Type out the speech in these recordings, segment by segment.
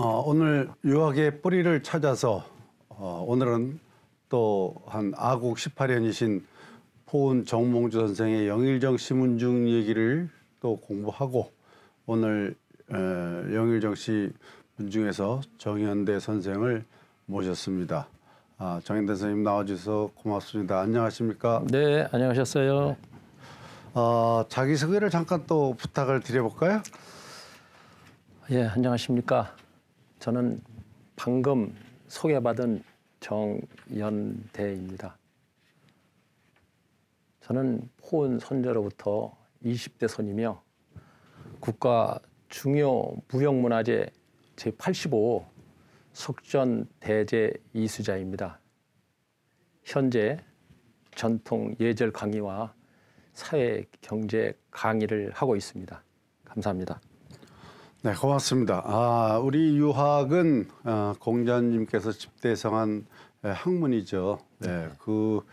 어, 오늘 유학의 뿌리를 찾아서 어, 오늘은 또 한 아국 18년이신 포은 정몽주 선생의 영일정 심문중 얘기를 또 공부하고 오늘 에, 영일정 씨 문중에서 정현대 선생을 모셨습니다. 아, 정현대 선생님 나와주셔서 고맙습니다. 안녕하십니까? 네, 안녕하셨어요. 네. 어, 자기소개를 잠깐 또 부탁을 드려볼까요? 예, 안녕하십니까? 저는 방금 소개받은 정연대입니다. 저는 포은 선조로부터 20대 손이며 국가 중요 무형문화재 제85 석전 대제 이수자입니다. 현재 전통 예절 강의와 사회 경제 강의를 하고 있습니다. 감사합니다. 네, 고맙습니다. 아, 우리 유학은 어, 공자님께서 집대성한 네, 학문이죠. 네, 그그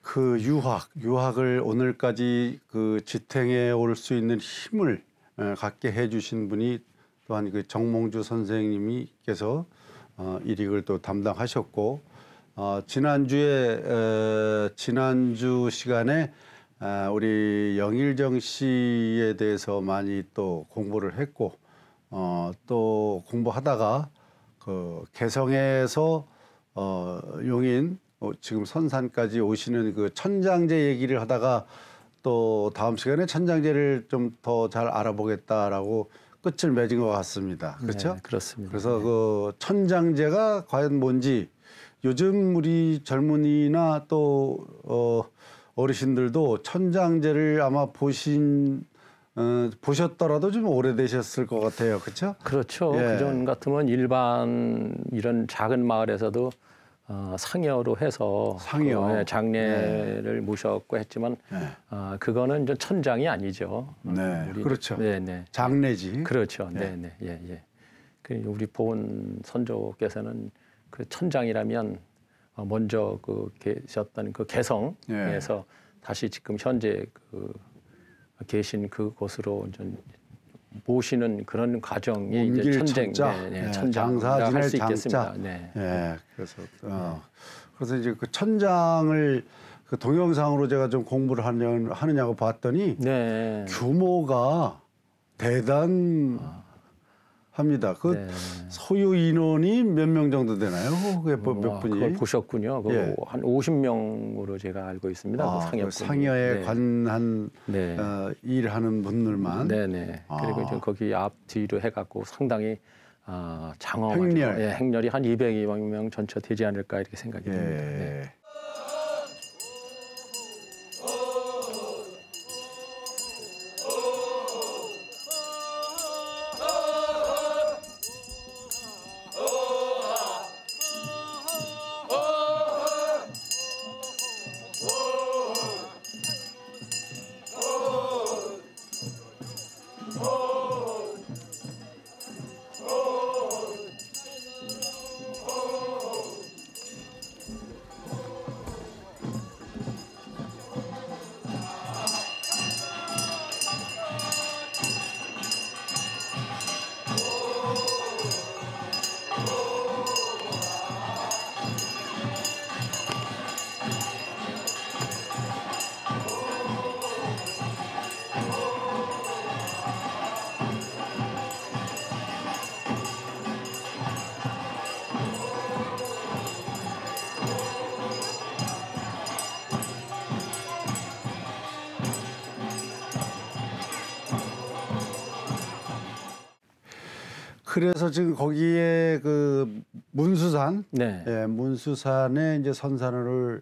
그 유학, 유학을 오늘까지 그 지탱해 올 수 있는 힘을 에, 예, 갖게 해주신 분이 또한 그 정몽주 선생님이께서 어, 이익을또 담당하셨고 어, 지난주에 에, 지난주 시간에 아, 우리 영일정 씨에 대해서 많이 또 공부를 했고 어, 또 공부하다가 그 개성에서 어, 용인 어, 지금 선산까지 오시는 그 천장제 얘기를 하다가 또 다음 시간에 천장제를 좀 더 잘 알아보겠다라고 끝을 맺은 것 같습니다. 네, 그렇죠? 네, 그렇습니다. 그래서 네. 그 천장제가 과연 뭔지 요즘 우리 젊은이나 또 어, 어르신들도 천장제를 아마 보신 어, 보셨더라도 좀 오래되셨을 것 같아요. 그렇죠? 그렇죠. 예. 그전 같으면 일반 이런 작은 마을에서도 어, 상여로 해서 상여 그, 예, 장례를 네. 모셨고 했지만 네. 어, 그거는 이제 천장이 아니죠. 네, 음, 우리, 그렇죠. 네, 네. 장례지. 그렇죠. 예. 네, 네, 예, 예. 그 우리 본 선조께서는 그 천장이라면 어, 먼저 그 계셨던 그 개성에서 예. 다시 지금 현재 그 계신 그곳으로 이 모시는 그런 과정이 이제 천쟁, 천 네, 네, 예, 천장, 장사 할수 있겠습니다. 네. 네. 그래서 어, 그래서 이제 그 천장을 그 동영상으로 제가 좀 공부를 하냐, 하느냐고 봤더니 네. 규모가 대단. 아. 합니다. 그 네. 소유 인원이 몇 명 정도 되나요? 그게 몇, 몇 어, 분이? 그걸 보셨군요. 그 예. 한 50명으로 제가 알고 있습니다. 아, 그 상여 그 상여에 네. 관한 네. 어, 일하는 분들만. 네네. 네. 아. 그리고 이제 거기 앞 뒤로 해갖고 상당히 아, 장어 행렬. 예, 행렬이 한 200여 명 전체 되지 않을까 이렇게 생각이 듭니다. 예. 네. 그래서 지금 거기에 그 문수산, 네. 예, 문수산에 이제 선산을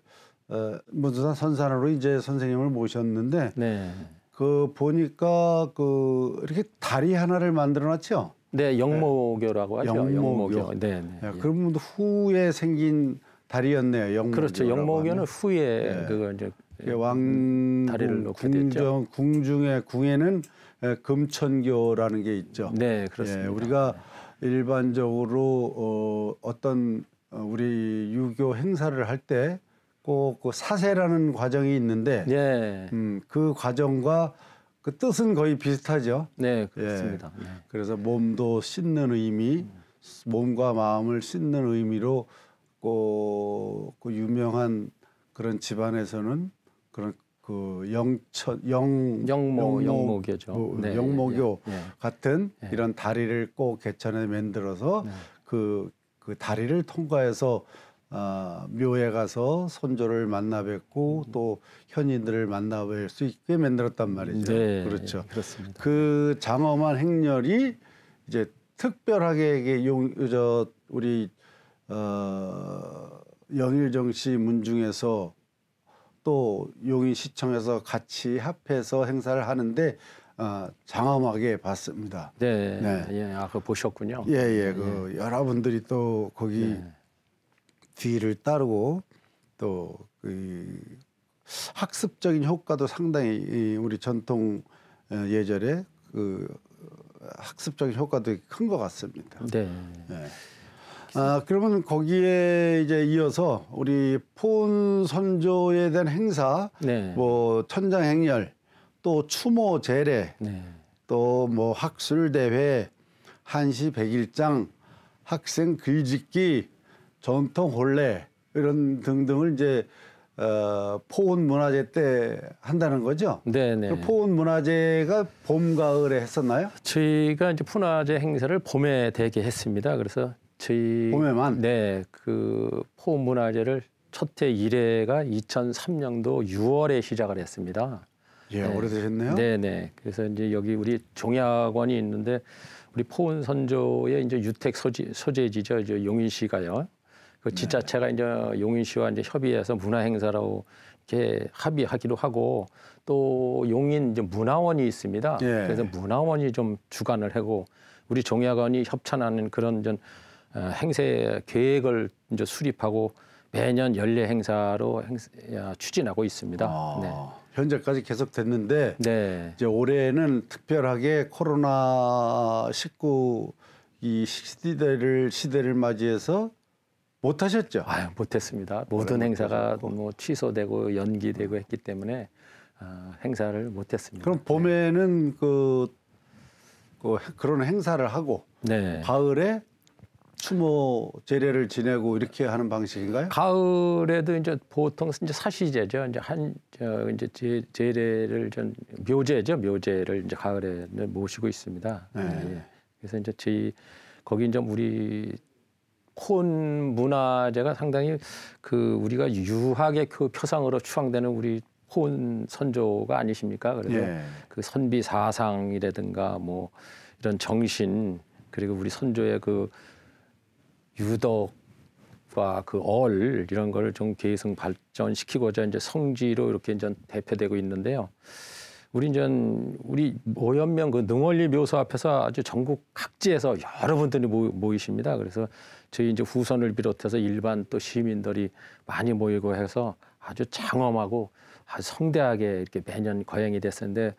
어, 문수산 선산으로 이제 선생님을 모셨는데 네. 그 보니까 그 이렇게 다리 하나를 만들어놨죠. 네, 영모교라고 하죠. 영모교. 영모교. 예, 네, 네. 예, 그분면 후에 생긴 다리였네요. 영모교. 그렇죠. 영모교는 후에 네. 예. 그거 이제 왕 다리를 놓게 궁정, 됐죠. 궁중의 궁에는 예, 금천교라는 게 있죠. 네, 그렇습니다. 예, 우리가 일반적으로 어, 어떤 어, 우리 유교 행사를 할 때 꼭 그 사세라는 과정이 있는데 네. 음, 그 과정과 그 뜻은 거의 비슷하죠. 네, 예. 그렇습니다. 예, 그래서 몸도 씻는 의미, 몸과 마음을 씻는 의미로 꼭그 유명한 그런 집안에서는 그런 그 영천 영 영모 영모 교죠. 뭐, 네, 영모교 예, 같은 예. 이런 다리를 꼭 개천에 만들어서 그그 그 다리를 통과해서 아, 묘에 가서 손조를 만나 뵙고 음. 또 현인들을 만나 뵐 수 있게 만들었단 말이죠. 네, 그렇죠. 그렇습니다. 그 장엄한 행렬이 이제 특별하게 이게 용, 저, 우리, 어, 영일정 씨 문중에서 또 용인시청에서 같이 합해서 행사를 하는데 어, 장엄하게 봤습니다. 네, 네. 예, 아, 그 보셨군요. 예, 예, 예. 그 예. 여러분들이 또 거기 네. 뒤를 따르고 또그 학습적인 효과도 상당히 우리 전통 어, 예절에 그 학습적인 효과도 큰 것 같습니다. 네. 네. 아, 그러면 거기에 이제 이어서 우리 포온 선조에 대한 행사, 네. 뭐 천장 행렬, 또 추모 제례, 네. 또뭐 학술 대회, 한시 백일장, 학생 글짓기, 전통 혼례 이런 등등을 이제 어, 포운 문화제 때 한다는 거죠. 네네. 네. 그 포운 문화제가 봄 가을에 했었나요? 저희가 이제 푸나제 행사를 봄에 대게 했습니다. 그래서 저희 봄에만 네그 포문화제를 첫해 1회가 2003년도 6월에 시작을 했습니다. 예, 네. 오래되셨네요. 네, 네. 그래서 이제 여기 우리 종야원이 있는데 우리 포원 선조의 이제 유택 소재, 소재지죠. 이제 용인시가요. 그 네. 지자체가 네. 이제 용인시와 이제 협의해서 문화 행사로 이렇게 합의하기도 하고 또 용인 이제 문화원이 있습니다. 예. 그래서 문화원이 좀 주관을 하고 우리 종야원이 협찬하는 그런 전 어, 행세 계획을 이제 수립하고 매년 연례 행사로 행사, 추진하고 있습니다. 아, 네. 현재까지 계속 됐는데 네. 이제 올해는 특별하게 코로나 19 이 시대를 시대를 맞이해서 못 하셨죠? 아, 못 했습니다. 모든 행사가 뭐 취소되고 연기되고 했기 때문에 어, 행사를 못 했습니다. 그럼 봄에는 네. 그, 그 그런 행사를 하고 네. 가을에 추모 제례를 지내고 이렇게 하는 방식인가요? 가을에도 이제 보통 이제 사시제죠. 이제 한 어, 이제 제, 제례를 전 묘제죠. 묘제를 이제 가을에 모시고 있습니다. 네. 예. 예. 그래서 이제 저희 거기 이제 우리 콘 문화재가 상당히 그 우리가 유학의 그 표상으로 추앙되는 우리 콘 선조가 아니십니까? 그래서 예. 그 선비 사상이라든가 뭐 이런 정신 그리고 우리 선조의 그 유덕과 그얼 이런 거를 좀 계승 발전시키고자 이제 성지로 이렇게 이제 대표되고 있는데요. 우리 이제 우리 모현명그 능월리 묘소 앞에서 아주 전국 각지에서 여러분들이 모이십니다. 그래서 저희 이제 후손을 비롯해서 일반 또 시민들이 많이 모이고 해서 아주 장엄하고 아주 성대하게 이렇게 매년 거행이 됐었는데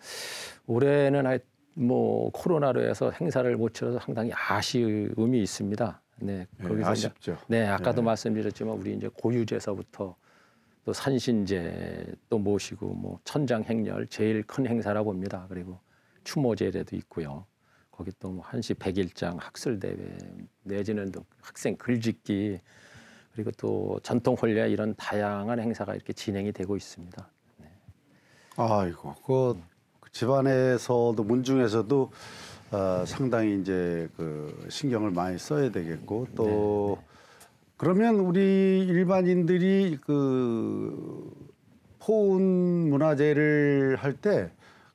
올해는 뭐 코로나로 해서 행사를 못 치러서 상당히 아쉬움이 있습니다. 네, 예, 거기서 아쉽죠. 이제, 네, 예. 아까도 말씀드렸지만 우리 이제 고유제서부터 또 산신제 또 모시고 뭐 천장행렬 제일 큰 행사라 고 봅니다. 그리고 추모제례도 있고요. 거기 또뭐 한시 백일장 학술대회 내지는 또 학생 글짓기 그리고 또 전통혼례 이런 다양한 행사가 이렇게 진행이 되고 있습니다. 네. 아이고 그 집안에서도 문중에서도 어, 상당히 이제 그 신경을 많이 써야 되겠고 또 네. 그러면 우리 일반인들이 그 포운 문화제를 할 때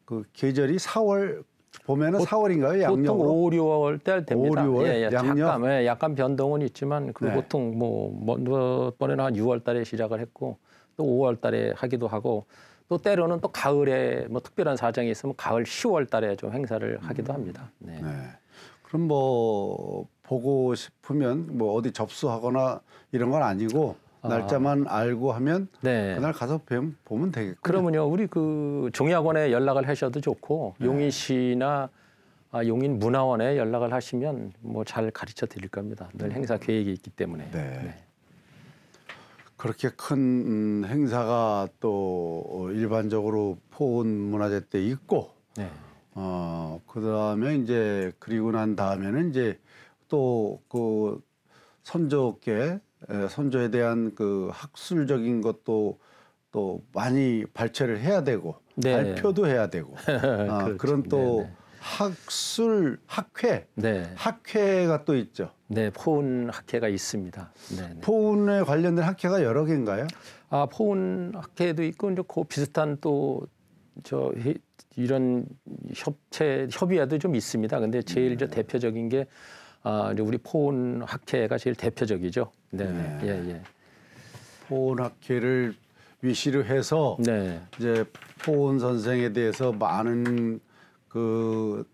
그 계절이 4월 보면은 보, 4월인가요? 양념 보통 5, 6월 때할 됩니다. 5, 6월 예, 예, 양념 잠깐, 예, 약간 변동은 있지만 그 네. 보통 뭐몇 번에나 한 6월 달에 시작을 했고 또 5월 달에 하기도 하고 또 때로는 또 가을에 뭐 특별한 사정이 있으면 가을 10월 달에 좀 행사를 하기도 음. 합니다. 네. 네. 그럼 뭐 보고 싶으면 뭐 어디 접수하거나 이런 건 아니고 아. 날짜만 아. 알고 하면 네. 그날 가서 뵈면, 보면 되겠고 그러면요 우리 그 종약원에 연락을 하셔도 좋고 네. 용인시나 아, 용인 문화원에 연락을 하시면 뭐 잘 가르쳐 드릴 겁니다. 늘 행사 음. 계획이 있기 때문에. 네. 네. 그렇게 큰 음, 행사가 또 일반적으로 포은 문화재 때 있고 네. 어 그다음에 이제 그리고 난 다음에는 이제 또 그 선조께 선조에 대한 그 학술적인 것도 또 많이 발췌를 해야 되고 네. 발표도 해야 되고 아, 그런또 네네. 학술 학회 네. 학회가 또 있죠. 네, 포운 학회가 있습니다. 네, 네 포운에 관련된 학회가 여러 개인가요? 아, 포운 학회도 있고 이제 그 비슷한 또 저 이런 협체 협의회도 좀 있습니다. 근데 제일 저 네. 대표적인 게 아, 이제 우리 포운 학회가 제일 대표적이죠. 네, 네, 네. 예, 예. 포운 학회를 위시로 해서 네. 이제 포운 선생에 대해서 많은 그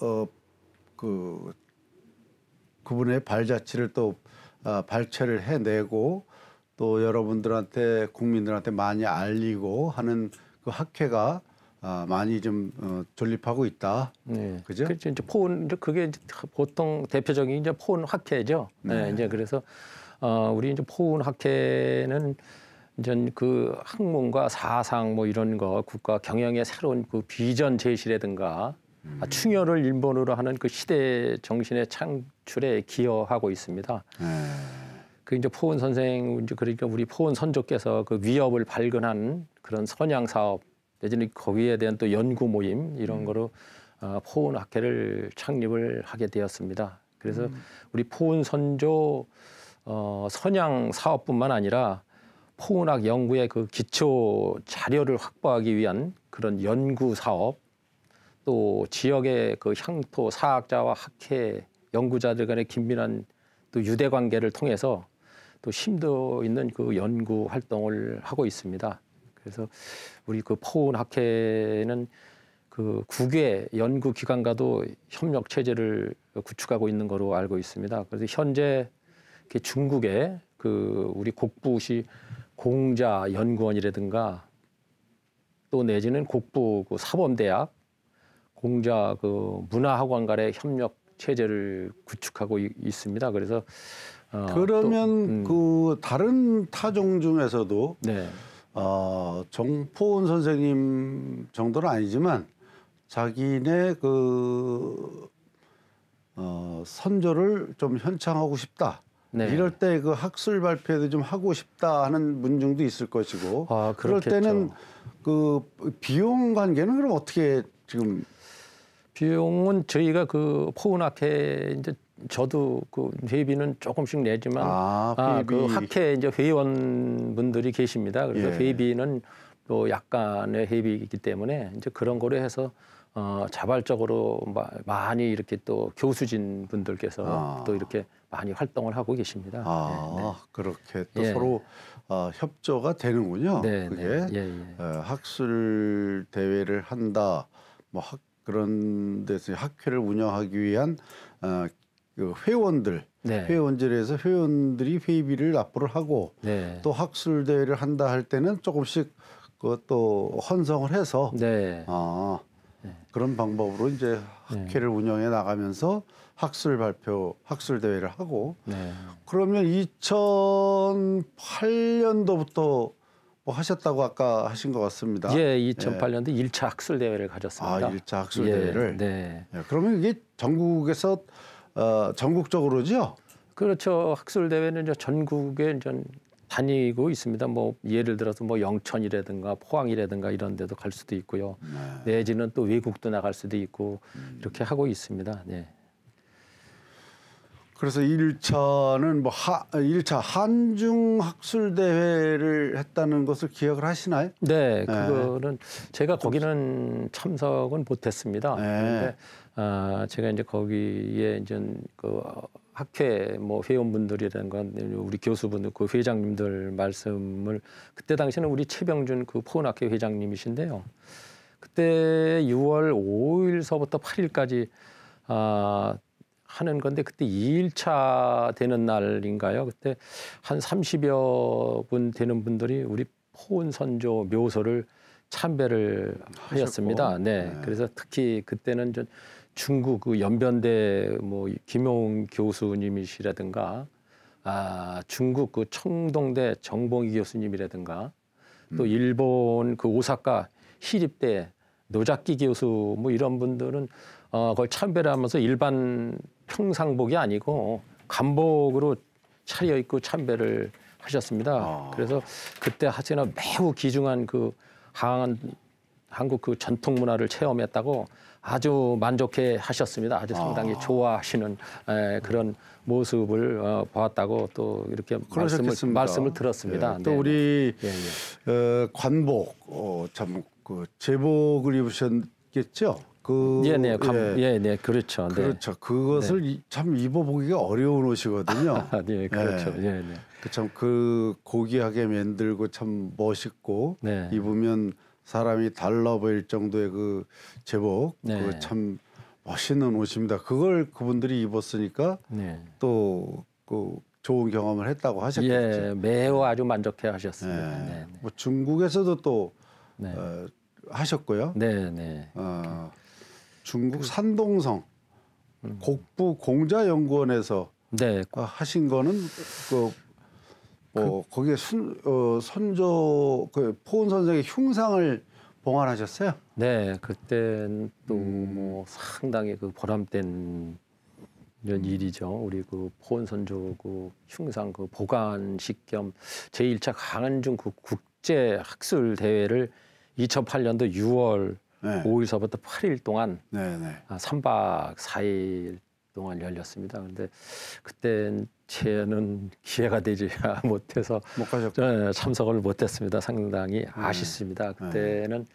어, 그 그분의 발자취를 또 어, 발췌를 해내고 또 여러분들한테 국민들한테 많이 알리고 하는 그 학회가 아, 많이 좀 어, 존립하고 있다. 네. 그죠? 그렇죠. 이제 포은 그게 이제 보통 대표적인 이제 포은 학회죠. 네. 네. 이제 그래서 어, 우리 이제 포은 학회는 전그 학문과 사상 뭐 이런 거 국가 경영의 새로운 그 비전 제시라든가 음. 아, 충혈을 일본으로 하는 그 시대 정신의 창출에 기여하고 있습니다. 네. 그 이제 포은 선생 이제 그러니까 우리 포은 선조께서 그 위협을 발견한 그런 선양 사업 내지는 거기에 대한 또 연구 모임 이런 음. 거로 어, 포은 학회를 창립을 하게 되었습니다. 그래서 음. 우리 포은 선조 어, 선양 사업뿐만 아니라 포은학 연구의 그 기초 자료를 확보하기 위한 그런 연구 사업 또 지역의 그 향토 사학자와 학회 연구자들 간의 긴밀한 또 유대 관계를 통해서 또 심도 있는 그 연구 활동을 하고 있습니다. 그래서 우리 그 포운 학회는 그 국외 연구 기관과도 협력 체제를 구축하고 있는 거로 알고 있습니다. 그래서 현재 중국의 그 우리 국부시 공자 연구원이라든가 또 내지는 국부 그 사범대학 공자 그 문화학원 간의 협력 체제를 구축하고 이, 있습니다. 그래서 어, 그러면 또, 음. 그 다른 타종 중에서도 네. 어, 정포은 선생님 정도는 아니지만 자기네 그 어, 선조를 좀 현창하고 싶다. 네. 이럴 때 그 학술 발표도 좀 하고 싶다 하는 문중도 있을 것이고 아, 그럴 때는 그 비용 관계는 그럼 어떻게 지금 비용은 저희가 그 포은학회 이제 저도 그 회비는 조금씩 내지만 아, 회비. 아, 그 학회 이제 회원분들이 계십니다. 그래서 예. 회비는 또 뭐 약간의 회비이기 때문에 이제 그런 거로 해서 어, 자발적으로 마, 많이 이렇게 또 교수진 분들께서 아. 또 이렇게 많이 활동을 하고 계십니다. 아, 네, 네. 그렇게 또 예. 서로 어, 협조가 되는군요. 네, 그게 네. 예, 예. 예 학술 대회를 한다, 뭐 학, 그런 데서 학회를 운영하기 위한 어, 그 회원들 네. 회원들에서 회원들이 회비를 의 납부를 하고 네. 또 학술 대회를 한다 할 때는 조금씩 그것도 헌성을 해서 네. 아, 네. 그런 방법으로 이제 네. 학회를 운영해 나가면서 학술 발표 학술 대회를 하고 네. 그러면 2008년도부터 뭐 하셨다고 아까 하신 것 같습니다. 예, 2008년도 예. 1차 학술 대회를 가졌습니다. 아, 1차 학술 예, 대회를. 예, 네. 예, 그러면 이게 전국에서 어, 전국적으로죠? 그렇죠. 학술 대회는 이제 전국에 이제 다니고 있습니다. 뭐 예를 들어서 뭐 영천이라든가 포항이라든가 이런 데도 갈 수도 있고요. 네. 내지는 또 외국도 나갈 수도 있고 음. 이렇게 하고 있습니다. 네. 그래서 1차는 뭐 하, 1차 한중학술대회를 했다는 것을 기억을 하시나요? 네, 네. 그거는 네. 제가 거기는 참석은 못했습니다. 네. 그런데 네. 아, 제가 이제 거기에 이제 그 학회 뭐 회원분들이라든가 우리 교수분들 그 회장님들 말씀을 그때 당시에는 우리 최병준 그 포은학회 회장님이신데요. 그때 6월 5일서부터 8일까지 아, 하는 건데 그때 2일차 되는 날인가요? 그때 한 30여 분 되는 분들이 우리 포은 선조 묘소를 참배를 하셨고. 하였습니다. 네. 네. 그래서 특히 그때는 전 중국 그 연변대 뭐 김용 교수님이시라든가 아, 중국 그 청동대 정봉희 교수님이라든가 또 음. 일본 그 오사카 히립대 노자키 교수 뭐 이런 분들은 어, 그걸 참배를 하면서 일반 평상복이 아니고 간복으로 차려 입고 참배를 하셨습니다. 아. 그래서 그때 하세는 매우 귀중한그 항한 한국 그 전통 문화를 체험했다고 아주 만족해 하셨습니다. 아주 상당히 아. 좋아하시는 에, 예, 그런 모습을 어, 보았다고 또 이렇게 말씀을, 말씀을 들었습니다. 예, 또 네. 우리 네. 예, 예, 어, 관복 어, 참그 제복을 입으셨겠죠? 그 예, 네, 감, 예. 예, 네, 그렇죠. 네. 그렇죠. 그것을 네. 참 입어보기가 어려운 옷이거든요. 아, 네, 그렇죠. 예, 예 네. 참그 그 고귀하게 만들고 참 멋있고 네. 입으면 사람이 달라 보일 정도의 그 제복 네. 그참 멋있는 옷입니다. 그걸 그분들이 입었으니까 네. 또그 좋은 경험을 했다고 하셨겠죠. 예, 매우 아주 만족해 하셨습니다. 예. 네, 네. 뭐 중국에서도 또 네. 어, 하셨고요. 네, 네. 어, 중국 산동성 음. 국부 공자연구원에서 네. 아, 하신 거는 그, 뭐 그, 거기에 순, 어, 선조 그 포은 선생의 흉상을 봉안하셨어요? 네, 그땐 또뭐 음. 상당히 그 보람된 이런 년 음. 일이죠. 우리 그 포원 선조 그 흉상 그 보관식 겸 제1차 강한중 그 국제 학술 대회를 2008년도 6월 네. 5일서부터 8일 동안 네, 네. 3박 아, 4일 동안 열렸습니다. 근데 그때 제는 기회가 되지 못해서 못 가셨고. 네, 참석을 못했습니다. 상당히 네. 아쉽습니다. 네. 그때는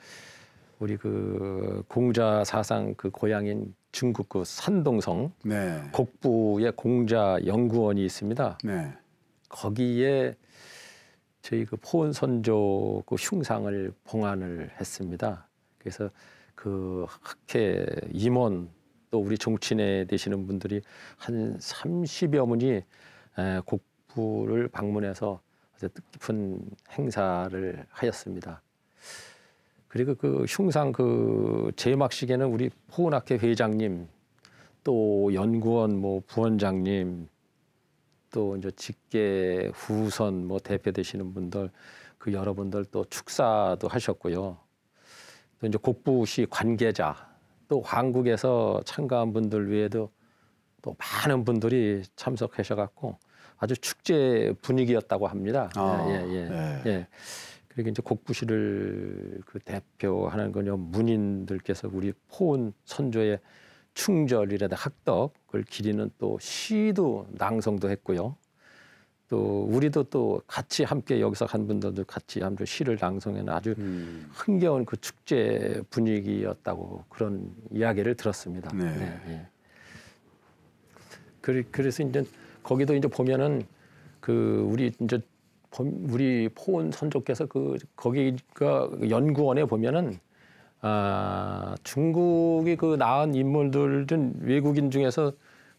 우리 그 공자 사상 그 고향인 중국 그 산동성 네. 곡부의 공자 연구원이 있습니다. 네. 거기에 저희 그포은 선조 그 흉상을 봉안을 했습니다. 그래서 그 학회 임원 또 우리 정치인에 되시는 분들이 한 30여 분이 국부를 방문해서 아주 뜻깊은 행사를 하였습니다. 그리고 그 흉상 그 제막식에는 우리 포은학회 회장님 또 연구원 뭐 부원장님 또 이제 직계 후손 뭐 대표 되시는 분들 그 여러분들 또 축사도 하셨고요. 또 이제 곡부시 관계자 또 한국에서 참가한 분들 위에도 또 많은 분들이 참석하셔갖고 아주 축제 분위기였다고 합니다. 아, 예, 예, 예. 네. 예. 그리고 이제 곡부시를 그 대표하는 건요 그 문인들께서 우리 포은 선조의 충절이라든 학덕을 기리는 또 시도 낭송도 했고요. 또 우리도 또 같이 함께 여기서 간 분들도 같이 함께 시를 낭송해는 아주 음. 흥겨운 그 축제 분위기였다고 그런 이야기를 들었습니다. 네. 네, 네. 그, 그래서 이제 거기도 이제 보면은 그 우리 이제 우리 포은 선조께서 그 거기가 연구원에 보면은 아 중국이 그 낳은 인물들 중 외국인 중에서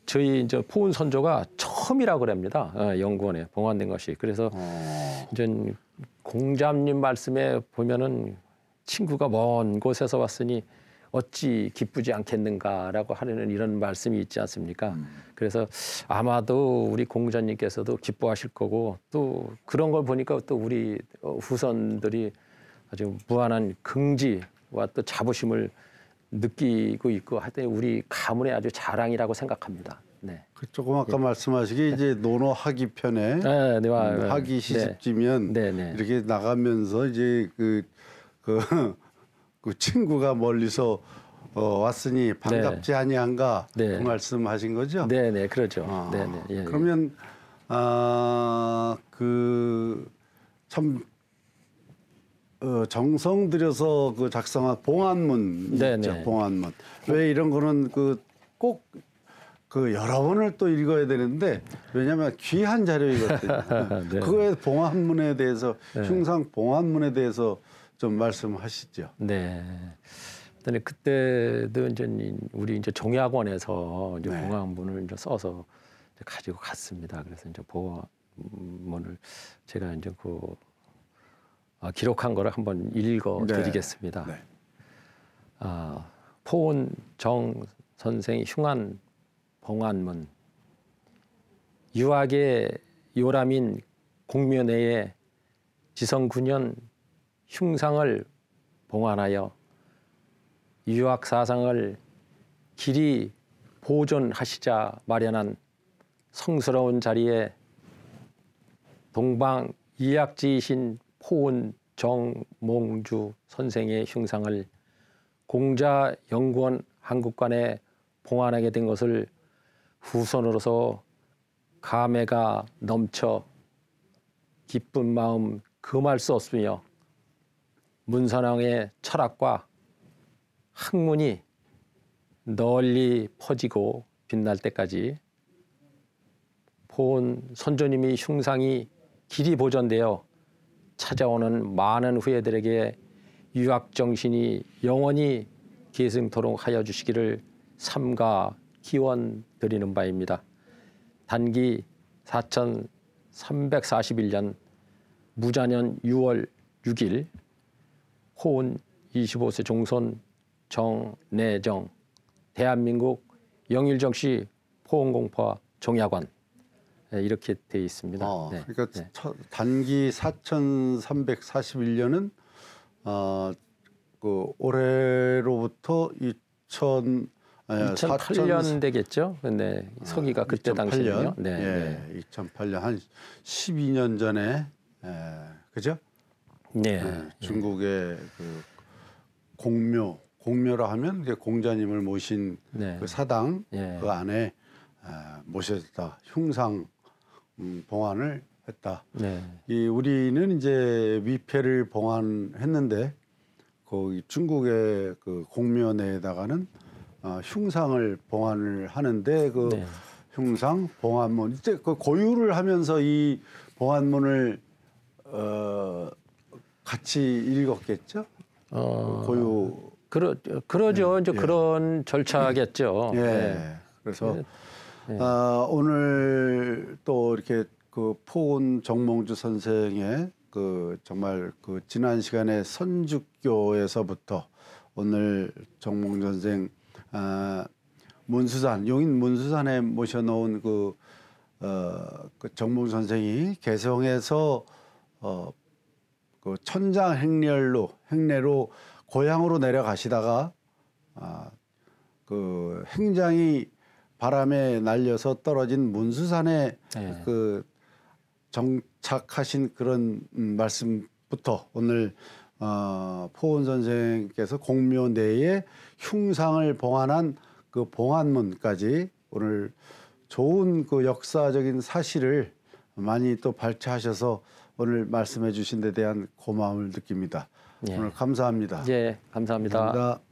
저희 이제 포운 선조가 처음이라 그럽니다. 어, 연구원에 봉환된 것이. 그래서 어. 이제 공자님 말씀에 보면은 친구가 먼 곳에서 왔으니 어찌 기쁘지 않겠는가라고 하려는 이런 말씀이 있지 않습니까? 음. 그래서 아마도 우리 공자님께서도 기뻐하실 거고 또 그런 걸 보니까 또 우리 어, 후손들이 아주 무한한 긍지와 또 자부심을 느끼고 있고 하여튼 우리 가문의 아주 자랑이라고 생각합니다. 네. 그 그렇죠. 조금 아까 네. 말씀하시기 이제 네. 논어 학기 편에 네, 네, 네, 학기 네. 시집지면 네, 이렇게 나가면서 이제 그, 그, 그 친구가 멀리서 어, 왔으니 반갑지 아니한가 그 말씀하신 거죠? 네, 네, 그렇죠. 아, 네, 네, 예, 예. 그러면 아그 참 어, 정성 들여서 그 작성한 봉안문 있죠. 봉안문. 왜 이런 거는 그꼭 그, 그 여러 번을 또 읽어야 되는데 왜냐하면 귀한 자료이거든요. 네. 그거에 봉안문에 대해서 네. 흉상 봉안문에 대해서 좀 말씀하시죠. 네. 그다 그때도 이제 우리 이제 종약원에서 이제 네. 봉안문을 이제 써서 이제 가지고 갔습니다. 그래서 이제 봉안문을 제가 이제 그 아, 기록한 거를 한번 읽어드리겠습니다. 네. 네. 아, 포온 정 선생 흉한 봉안문 유학의 요람인 공면회에 지성 9년 흉상을 봉안하여 유학 사상을 길이 보존하시자 마련한 성스러운 자리에 동방 이학지이신 포은 정몽주 선생의 흉상을 공자 연구원 한국관에 봉안하게 된 것을 후손으로서 감회가 넘쳐 기쁜 마음 금할 수 없으며 문선왕의 철학과 학문이 널리 퍼지고 빛날 때까지 보온 선조님이 흉상이 길이 보존되어 찾아오는 많은 후예들에게 유학 정신이 영원히 계승토록 하여 주시기를 삼가 기원 드리는 바입니다. 단기 4341년 무자년 6월 6일 호은 25세 종손 정내정 대한민국 영일정씨 포옹공파 종야관 예, 이렇게 돼 있습니다. 아, 네. 그러니까 네. 단기 4,341년은 어, 그 올해로부터 2000 2008년 4 되겠죠. 근데 네, 서기가 아, 그때 2 8년 당시에요. 네, 예, 2008년 한 12년 전에 예, 그죠? 네. 예, 네. 중국의 그 공묘 공묘라 하면 공자님을 모신 네. 그 사당 예. 그 안에 아, 모셨다 흉상 음, 봉환을 했다. 네. 이 우리는 이제 위패를 봉환했는데 거기 중국의 그 공면에다가는 어, 흉상을 봉환을 하는데 그 네. 흉상 봉환문 이제 그 고유를 하면서 이봉환문을어 같이 읽었겠죠. 어, 그 고유 그러 그러죠. 네. 이제 예. 그런 절차겠죠. 예. 네. 그래서 네. 네. 아, 오늘 또 이렇게 그 포온 정몽주 선생의 그 정말 그 지난 시간에 선주교에서부터 오늘 정몽 선생 아, 문수산 용인 문수산에 모셔놓은 그, 어, 그 정몽 선생이 개성에서 어, 그 천장 행렬로 행례로 고향으로 내려가시다가 아, 그 행장이 바람에 날려서 떨어진 문수산에 네. 그 정착하신 그런 음, 말씀부터 오늘 어, 포원 선생께서 공묘 내에 흉상을 봉안한 그 봉안문까지 오늘 좋은 그 역사적인 사실을 많이 또 발췌하셔서 오늘 말씀해 주신 데 대한 고마움을 느낍니다. 예. 오늘 감사합니다. 예, 감사합니다. 감사합니다.